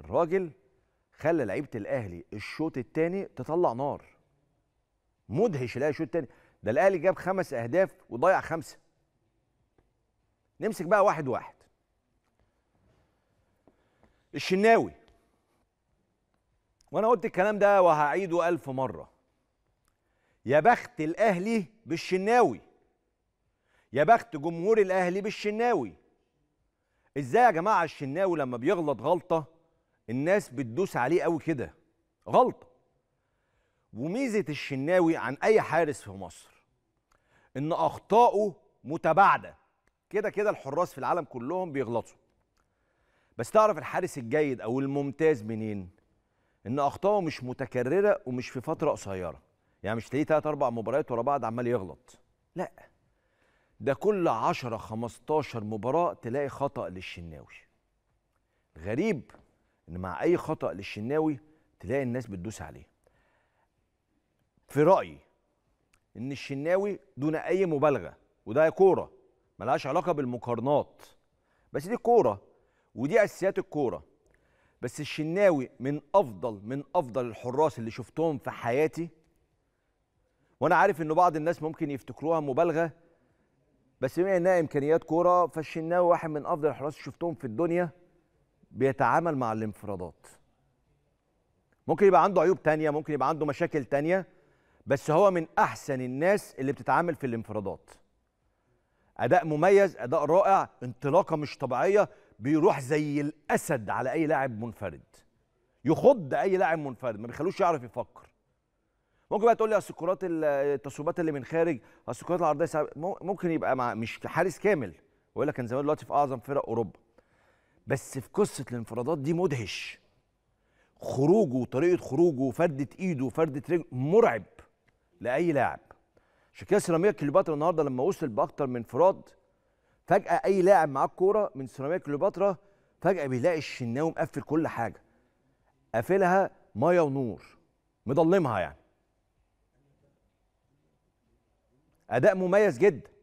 الراجل خلى لعيبه الاهلي الشوط الثاني تطلع نار مدهش الاهلي الشوط الثاني ده الاهلي جاب خمس اهداف وضيع خمسه نمسك بقى واحد واحد الشناوي وانا قلت الكلام ده وهعيده الف مره يا بخت الاهلي بالشناوي يا بخت جمهور الاهلي بالشناوي ازاي يا جماعه الشناوي لما بيغلط غلطه الناس بتدوس عليه قوي كده غلط وميزه الشناوي عن اي حارس في مصر ان اخطائه متباعده كده كده الحراس في العالم كلهم بيغلطوا بس تعرف الحارس الجيد او الممتاز منين ان اخطائه مش متكرره ومش في فتره قصيره يعني مش تلاقيه ثلاث اربع مباريات ورا بعض عمال يغلط لا ده كل 10 15 مباراه تلاقي خطا للشناوي غريب ان مع اي خطا للشناوي تلاقي الناس بتدوس عليه في رايي ان الشناوي دون اي مبالغه وده كوره ملهاش علاقه بالمقارنات بس دي كوره ودي اساسيات الكوره بس الشناوي من افضل من افضل الحراس اللي شفتهم في حياتي وانا عارف ان بعض الناس ممكن يفتكروها مبالغه بس بما انها امكانيات كوره فالشناوي واحد من افضل الحراس اللي شفتهم في الدنيا بيتعامل مع الانفرادات ممكن يبقى عنده عيوب تانية ممكن يبقى عنده مشاكل تانية بس هو من أحسن الناس اللي بتتعامل في الانفرادات أداء مميز أداء رائع انطلاقة مش طبيعية بيروح زي الأسد على أي لاعب منفرد يخض أي لاعب منفرد ما بيخلوش يعرف يفكر ممكن بقى تقول لي السكرات التصويبات اللي من خارج السكرات العرضيه ممكن يبقى مع مش حارس كامل لك كان زمان دلوقتي في اعظم فرق اوروبا بس في قصه الانفرادات دي مدهش خروجه وطريقه خروجه وفرده ايده وفرده رجله مرعب لاي لاعب عشان كده سيراميكا كليوباترا النهارده لما وصل باكتر من انفراد فجاه اي لاعب معاه الكوره من سيراميكا كليوباترا فجاه بيلاقي الشناوي مقفل كل حاجه قافلها ميه ونور مضلمها يعني اداء مميز جدا